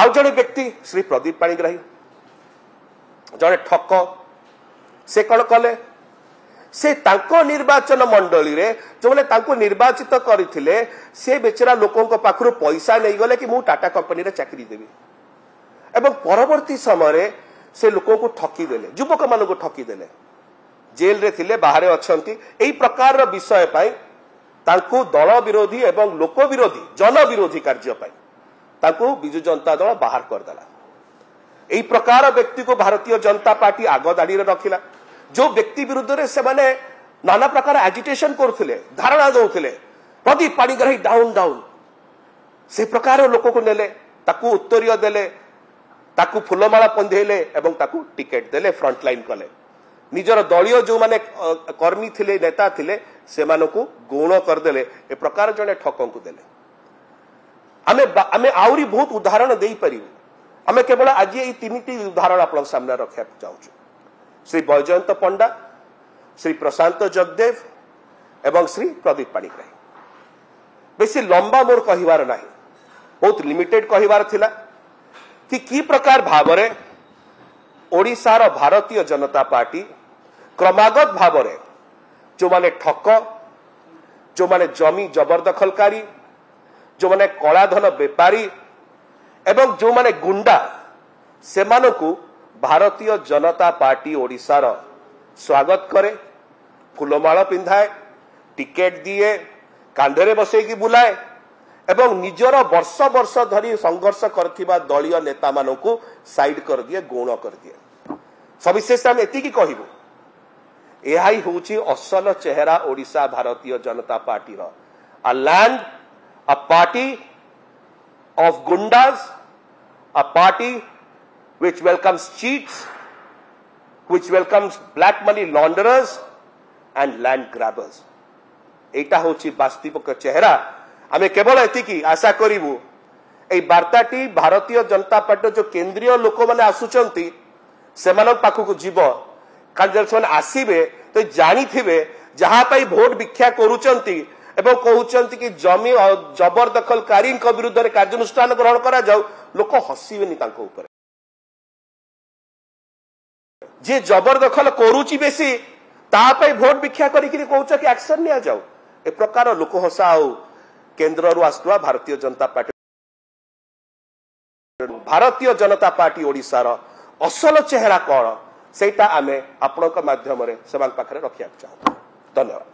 ଆଉ ଜଣେ ବ୍ୟକ୍ତି ଶ୍ରୀ ପ୍ରଦୀପ ପାଣିଗ୍ରାହୀ ଜଣେ ଠକ ସେ କଣ କଲେ ସେ ତାଙ୍କ ନିର୍ବାଚନ ମଣ୍ଡଳୀରେ ଯେଉଁମାନେ ତାଙ୍କୁ ନିର୍ବାଚିତ କରିଥିଲେ ସେ ବେଚରା ଲୋକଙ୍କ ପାଖରୁ ପଇସା ନେଇଗଲେ କି ମୁଁ ଟାଟା କମ୍ପାନୀରେ ଚାକିରି ଦେବି ଏବଂ ପରବର୍ତ୍ତୀ ସମୟରେ ସେ ଲୋକଙ୍କୁ ଠକିଦେଲେ ଯୁବକମାନଙ୍କୁ ଠକିଦେଲେ ଜେଲରେ ଥିଲେ ବାହାରେ ଅଛନ୍ତି ଏହି ପ୍ରକାରର ବିଷୟ ପାଇଁ ତାଙ୍କୁ ଦଳ ବିରୋଧୀ ଏବଂ ଲୋକ ବିରୋଧୀ ଜନ ବିରୋଧୀ କାର୍ଯ୍ୟ ପାଇଁ ତାଙ୍କୁ ବିଜୁ ଜନତା ଦଳ ବାହାର କରିଦେଲା ଏହି ପ୍ରକାର ବ୍ୟକ୍ତିକୁ ଭାରତୀୟ ଜନତା ପାର୍ଟି ଆଗ ଦାଡ଼ିରେ ରଖିଲା ଯେଉଁ ବ୍ୟକ୍ତି ବିରୁଦ୍ଧରେ ସେମାନେ ନାନା ପ୍ରକାର ଆଜିଟେସନ କରୁଥିଲେ ଧାରଣା ଦେଉଥିଲେ ପ୍ରଦୀପ ପାଣିଗ୍ରାହୀ ଡାଉନ ଡାଉନ ସେ ପ୍ରକାର ଲୋକକୁ ନେଲେ ତାକୁ ଉତ୍ତରୀୟ ଦେଲେ ତାକୁ ଫୁଲମାଳ ପନ୍ଧେଇଲେ ଏବଂ ତାକୁ ଟିକେଟ୍ ଦେଲେ ଫ୍ରଣ୍ଟ ଲାଇନ୍ କଲେ ନିଜର ଦଳୀୟ ଯେଉଁମାନେ କର୍ମୀ ଥିଲେ ନେତା ଥିଲେ ସେମାନଙ୍କୁ ଗୌଣ କରିଦେଲେ ଏ ପ୍ରକାର ଜଣେ ଠକଙ୍କୁ ଦେଲେ आमे आहरी बहुत उदाहरण दे पारू आम केवल आज ये तीन उदाहरण आप रखा चाहू श्री बैजयंत पंडा श्री प्रशांत जगदेव एवं श्री प्रदीप पाणिग्राही बेस लंबा मोर कह बहुत लिमिटेड कहार कि की प्रकार भाव ओडार भारतीय जनता पार्टी क्रमगत भाव जो मैंने ठक जो मैंने जमी जबरदखलकारी ଯେଉଁମାନେ କଳାଧନ ବେପାରୀ ଏବଂ ଯେଉଁମାନେ ଗୁଣ୍ଡା ସେମାନଙ୍କୁ ଭାରତୀୟ ଜନତା ପାର୍ଟି ଓଡ଼ିଶାର ସ୍ୱାଗତ କରେ ଫୁଲମାଳ ପିନ୍ଧାଏ ଟିକେଟ୍ ଦିଏ କାନ୍ଧରେ ବସେଇକି ବୁଲାଏ ଏବଂ ନିଜର ବର୍ଷ ବର୍ଷ ଧରି ସଂଘର୍ଷ କରିଥିବା ଦଳୀୟ ନେତାମାନଙ୍କୁ ସାଇଡ୍ କରିଦିଏ ଗୌଣ କରିଦିଏ ସବିଶେଷ ଆମେ ଏତିକି କହିବୁ ଏହା ହିଁ ହେଉଛି ଅସଲ ଚେହେରା ଓଡ଼ିଶା ଭାରତୀୟ ଜନତା ପାର୍ଟିର a land a party of gundas, a party which welcomes cheats, which welcomes black money launderers and land grabbers. এটা হচ্ছে বাস্তিবক চেহারা আমি কেবল এতিকি আশা করিবু এই বার্তাটি ভারতীয় জনতা পার্টির যে কেন্দ্রীয় লোকমানে আসুচন্তি সেমানক পাখকু যিব কারণ যেন সেমানে আসিবে তো জানিথিবে যাহা পাই ভোট ভিক্ষা করুচন্তি ଏବଂ କହୁଛନ୍ତି କି ଜମି ଜବରଦଖଲକାରୀଙ୍କ ବିରୁଦ୍ଧରେ କାର୍ଯ୍ୟାନୁଷ୍ଠାନ ଗ୍ରହଣ କରାଯାଉ ଲୋକ ହସିବେନି ତାଙ୍କ ଉପରେ ଯିଏ ଜବରଦଖଲ କରୁଛି ବେଶୀ ତା ପାଇଁ ଭୋଟ ଭିକ୍ଷା କରିକିରି କହୁଛ କି ଆକ୍ସନ ନିଆଯାଉ ଏ ପ୍ରକାର ଲୋକ ହସା ଆଉ କେନ୍ଦ୍ରରୁ ଆସୁଥିବା ଭାରତୀୟ ଜନତା ପାର୍ଟି ଭାରତୀୟ ଜନତା ପାର୍ଟି ଓଡ଼ିଶାର ଅସଲ ଚେହେରା କ'ଣ ସେଇଟା ଆମେ ଆପଣଙ୍କ ମାଧ୍ୟମରେ ସେମାନଙ୍କ ପାଖରେ ରଖିବାକୁ ଚାହୁଁଛୁ ଧନ୍ୟବାଦ